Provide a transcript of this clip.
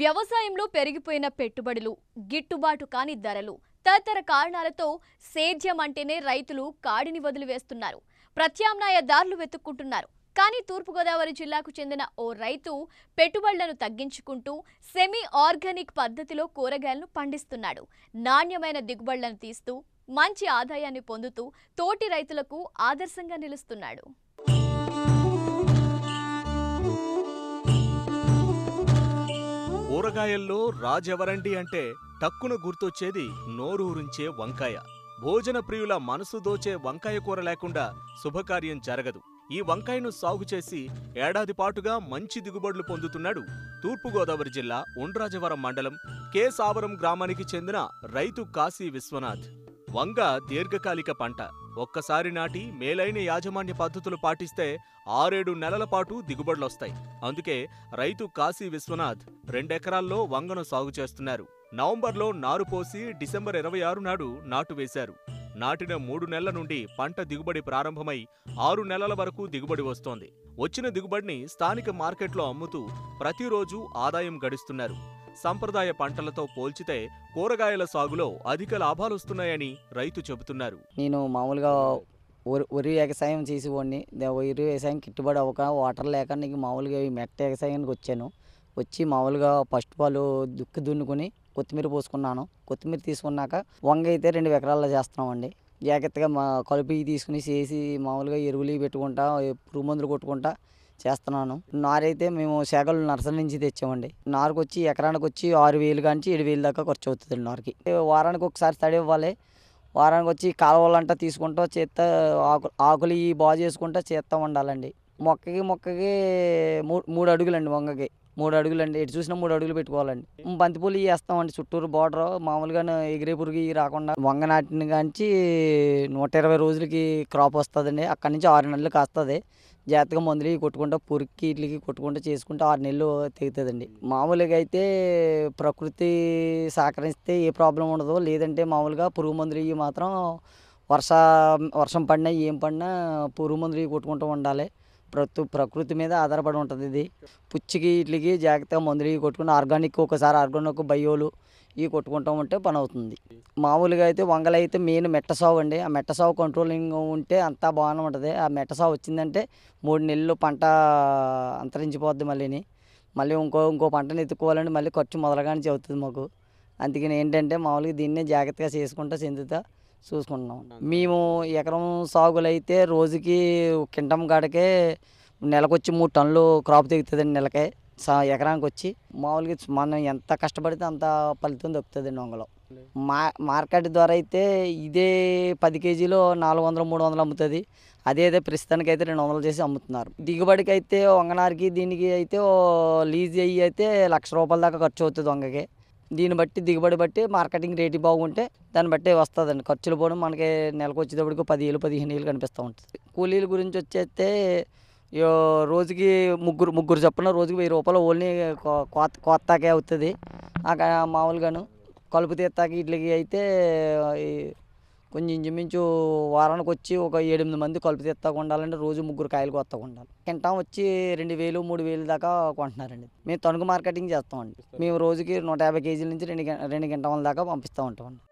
వ్యవసాయంలో పెరిగిపోయిన పెట్టుబడులు గిట్టుబాటు కాని ధరలు తదితర కారణాలతో సేద్యం అంటేనే రైతులు కాడిని వదిలివేస్తున్నారు ప్రత్యామ్నాయ దారులు వెతుక్కుంటున్నారు కానీ తూర్పుగోదావరి జిల్లాకు చెందిన ఓ రైతు పెట్టుబడులను తగ్గించుకుంటూ సెమీ ఆర్గానిక్ పద్ధతిలో కూరగాయలను పండిస్తున్నాడు నాణ్యమైన దిగుబడులను తీస్తూ మంచి ఆదాయాన్ని పొందుతూ తోటి రైతులకు ఆదర్శంగా నిలుస్తున్నాడు కూరగాయల్లో రాజెవరండి అంటే టక్కున గుర్తొచ్చేది నోరూరించే వంకాయ భోజన ప్రియుల మనసు దోచే వంకాయ కూర లేకుండా శుభకార్యం జరగదు ఈ వంకాయను సాగు చేసి ఏడాది పాటుగా మంచి దిగుబడులు పొందుతున్నాడు తూర్పుగోదావరి జిల్లా ఉండ్రాజవరం మండలం కేసావరం సావరం గ్రామానికి చెందిన రైతు కాశీ విశ్వనాథ్ వంగ దీర్ఘకాలిక పంట ఒక్కసారి నాటి మేలైన యాజమాన్య పద్ధతులు పాటిస్తే ఆరేడు నెలల పాటు దిగుబడులొస్తాయి అందుకే రైతు కాశీ విశ్వనాథ్ రెండెకరాల్లో వంగను సాగు చేస్తున్నారు నవంబర్లో నారు పోసి డిసెంబర్ ఇరవై ఆరు నాడు నాటు వేశారు నాటిన మూడు నెలల నుండి పంట దిగుబడి ప్రారంభమై ఆరు నెలల వరకు దిగుబడి వస్తోంది వచ్చిన దిగుబడిని స్థానిక మార్కెట్లో అమ్ముతూ ప్రతిరోజు ఆదాయం గడిస్తున్నారు సంప్రదాయ పంటలతో పోల్చితే కూరగాయల సాగులో అధిక లాభాలు వస్తున్నాయని రైతు చెబుతున్నారు నేను మామూలుగా వరి వ్యవసాయం చేసేవాడిని వరి వ్యవసాయం కిట్టుబడి అవ్వక వాటర్ లేక నీకు మామూలుగా మెట్ట వ్యవసాయానికి వచ్చాను వచ్చి మామూలుగా ఫస్ట్ వాళ్ళు దుక్కి దున్నుకొని కొత్తిమీర పోసుకున్నాను కొత్తిమీర తీసుకున్నాక వంగ అయితే రెండు ఎకరాల్లో చేస్తున్నామండి జాగ్రత్తగా మా కలుపు తీసుకుని చేసి మామూలుగా ఎరువులు పెట్టుకుంటా పురుగు మందులు కొట్టుకుంటా చేస్తున్నాను నారైతే మేము సేగలు నర్సరీ నుంచి తెచ్చామండి నారుకు వచ్చి ఎకరానికి వచ్చి ఆరు వేలు కానించి ఏడు వేలు దాకా ఖర్చు అవుతుంది నారుకి వారానికి ఒకసారి తడి ఇవ్వాలి వారానికి వచ్చి కాలువలంటా తీసుకుంటూ చేత ఆకు ఆకులు ఈ బాగు చేసుకుంటూ చేస్తూ ఉండాలండి మొక్కకి మొక్కకి మూడు మూడు అడుగులండి మొక్కకి మూడు అడుగులు అండి ఎటు చూసినా మూడు అడుగులు పెట్టుకోవాలండి బంతిపూలు వేస్తామండి చుట్టూరు బార్డర్ మామూలుగా ఎగిరే పురుగు రాకుండా వంగ నాటిన కాంచి నూట ఇరవై రోజులకి క్రాప్ వస్తుందండి అక్కడి నుంచి ఆరు నెలలకు వస్తుంది జాగ్రత్తగా మందులు కొట్టుకుంటా పురికి ఇట్లకి కొట్టుకుంటా చేసుకుంటే ఆరు నెలలు తెగుతుందండి మామూలుగా అయితే ప్రకృతి సహకరిస్తే ఏ ప్రాబ్లం ఉండదు లేదంటే మామూలుగా పురుగు మందులు ఇవి మాత్రం వర్ష వర్షం పడినా ఏం పడినా పురుగు మందులు కొట్టుకుంటూ ఉండాలి ప్రతి ప్రకృతి మీద ఆధారపడి ఉంటుంది ఇది పుచ్చికి ఇట్లకి జాగ్రత్తగా మందులు కొట్టుకుని ఆర్గానిక్ ఒకసారి ఆర్గానిక్ బయోలు ఇవి కొట్టుకుంటూ ఉంటే పని అవుతుంది మామూలుగా అయితే వంగలు అయితే మెయిన్ మెట్టసావు అండి ఆ మెట్టసావు కంట్రోలింగ్ ఉంటే అంతా బాగానే ఉంటుంది ఆ మెట్టసావు వచ్చిందంటే మూడు నెలలు పంట అంతరించిపోద్ది మళ్ళీని మళ్ళీ ఇంకో ఇంకో పంటను ఎత్తుకోవాలంటే మళ్ళీ ఖర్చు మొదలగానే చదువుతుంది మాకు అందుకని ఏంటంటే మామూలుగా దీన్నే జాగ్రత్తగా చేసుకుంటా చెందుతా చూసుకుంటున్నాం మేము ఎకరం అయితే రోజుకి కింటం కాడకే నెలకొచ్చి మూడు టన్నులు క్రాప్ దిగుతుందండి నెలకే ఎకరానికి వచ్చి మామూలుగా మనం ఎంత కష్టపడితే అంత ఫలితం దొక్కుతుందండి వంగలో మా మార్కెట్ ద్వారా అయితే ఇదే పది కేజీలో నాలుగు వందలు మూడు వందలు అమ్ముతుంది అదే అదే ప్రస్తుతానికి అయితే రెండు వందలు చేసి అమ్ముతున్నారు దిగుబడికి అయితే వంగనారికి దీనికి అయితే లీజ్ అయ్యి అయితే లక్ష రూపాయల దాకా ఖర్చు అవుతుంది వంగకి దీన్ని బట్టి దిగుబడి బట్టి మార్కెటింగ్ రేటు బాగుంటే దాన్ని బట్టి వస్తుందండి ఖర్చులు పోవడం మనకి నెలకు వచ్చేటప్పటికి పదివేలు పదిహేను వేలు కనిపిస్తూ ఉంటుంది కూలీల గురించి వచ్చేస్తే రోజుకి ముగ్గురు ముగ్గురు చొప్పున రోజుకి వెయ్యి రూపాయలు ఓన్లీ కోత కోత్తాకే అవుతుంది మామూలుగాను కలుపు తీర్తాకి వీటికి అయితే కొంచెం ఇంచుమించు వారానికి వచ్చి ఒక ఎనిమిది మంది కలుపు తెత్తాక ఉండాలంటే రోజు ముగ్గురు కాయలు కొత్తగా ఉండాలి తింటాం వచ్చి రెండు వేలు మూడు వేలు దాకా కొంటున్నారండి మేము తణుకు మార్కెటింగ్ చేస్తామండి మేము రోజుకి నూట యాభై కేజీల నుంచి రెండు రెండు గంటల దాకా పంపిస్తూ ఉంటామండి